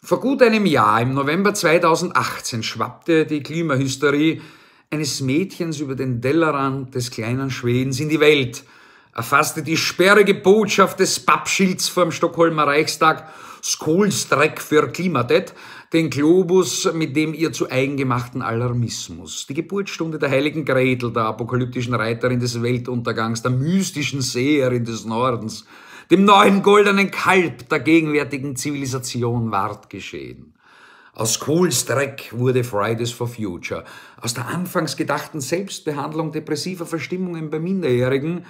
Vor gut einem Jahr, im November 2018, schwappte die Klimahysterie eines Mädchens über den Tellerrand des kleinen Schwedens in die Welt, erfasste die sperrige Botschaft des Pappschilds vom Stockholmer Reichstag Skolstreck für Klimadet, den Globus mit dem ihr zu eigen gemachten Alarmismus. Die Geburtsstunde der heiligen Gretel, der apokalyptischen Reiterin des Weltuntergangs, der mystischen Seherin des Nordens, dem neuen goldenen Kalb der gegenwärtigen Zivilisation ward geschehen. Aus Kohls Dreck wurde Fridays for Future, aus der anfangs gedachten Selbstbehandlung depressiver Verstimmungen bei Minderjährigen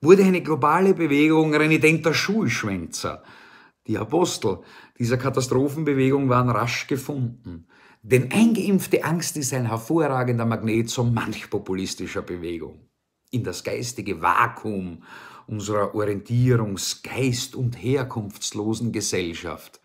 wurde eine globale Bewegung renitenter Schulschwänzer. Die Apostel dieser Katastrophenbewegung waren rasch gefunden. Denn eingeimpfte Angst ist ein hervorragender Magnet so manch populistischer Bewegung. In das geistige Vakuum unserer Orientierungs-, Geist- und herkunftslosen Gesellschaft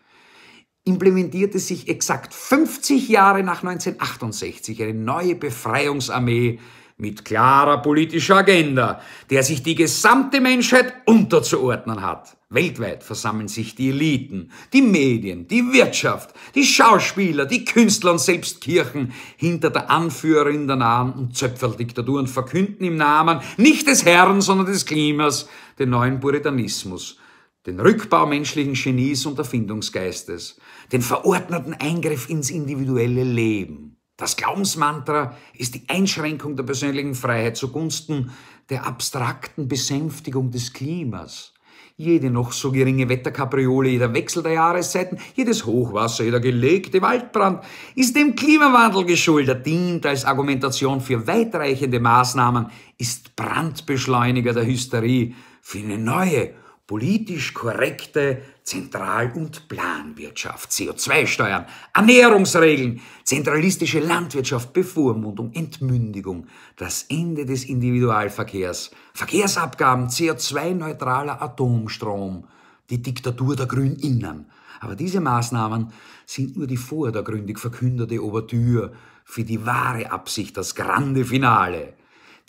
implementierte sich exakt 50 Jahre nach 1968 eine neue Befreiungsarmee mit klarer politischer Agenda, der sich die gesamte Menschheit unterzuordnen hat. Weltweit versammeln sich die Eliten, die Medien, die Wirtschaft, die Schauspieler, die Künstler und selbst Kirchen hinter der Anführerin der Nahen und Zöpferldiktatur und verkünden im Namen nicht des Herrn, sondern des Klimas den neuen Puritanismus, den Rückbau menschlichen Genies und Erfindungsgeistes, den verordneten Eingriff ins individuelle Leben. Das Glaubensmantra ist die Einschränkung der persönlichen Freiheit zugunsten der abstrakten Besänftigung des Klimas. Jede noch so geringe Wetterkapriole, jeder Wechsel der Jahreszeiten, jedes Hochwasser, jeder gelegte Waldbrand ist dem Klimawandel geschuldet, dient als Argumentation für weitreichende Maßnahmen, ist Brandbeschleuniger der Hysterie für eine neue politisch korrekte Zentral- und Planwirtschaft, CO2-Steuern, Ernährungsregeln, zentralistische Landwirtschaft, Bevormundung, Entmündigung, das Ende des Individualverkehrs, Verkehrsabgaben, CO2-neutraler Atomstrom, die Diktatur der Grüninnen. Aber diese Maßnahmen sind nur die vordergründig verkündete Obertür für die wahre Absicht, das Grande Finale.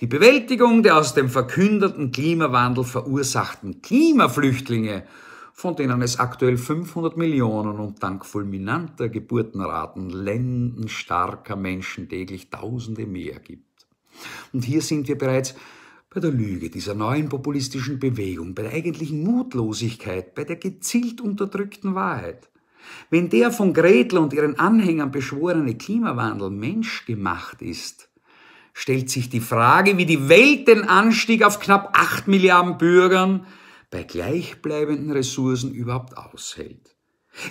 Die Bewältigung der aus dem verkündeten Klimawandel verursachten Klimaflüchtlinge, von denen es aktuell 500 Millionen und dank fulminanter Geburtenraten lendenstarker Menschen täglich Tausende mehr gibt. Und hier sind wir bereits bei der Lüge dieser neuen populistischen Bewegung, bei der eigentlichen Mutlosigkeit, bei der gezielt unterdrückten Wahrheit. Wenn der von Gretel und ihren Anhängern beschworene Klimawandel menschgemacht ist, stellt sich die Frage, wie die Welt den Anstieg auf knapp 8 Milliarden Bürgern bei gleichbleibenden Ressourcen überhaupt aushält.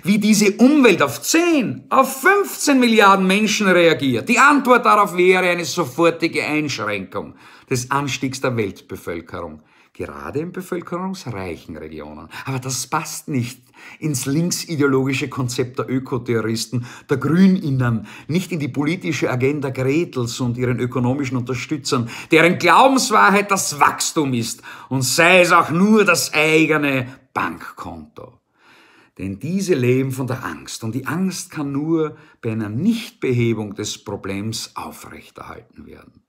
Wie diese Umwelt auf 10, auf 15 Milliarden Menschen reagiert. Die Antwort darauf wäre eine sofortige Einschränkung des Anstiegs der Weltbevölkerung gerade in bevölkerungsreichen Regionen. Aber das passt nicht ins linksideologische Konzept der Ökotheoristen, der Grüninnen, nicht in die politische Agenda Gretels und ihren ökonomischen Unterstützern, deren Glaubenswahrheit das Wachstum ist und sei es auch nur das eigene Bankkonto. Denn diese leben von der Angst und die Angst kann nur bei einer Nichtbehebung des Problems aufrechterhalten werden.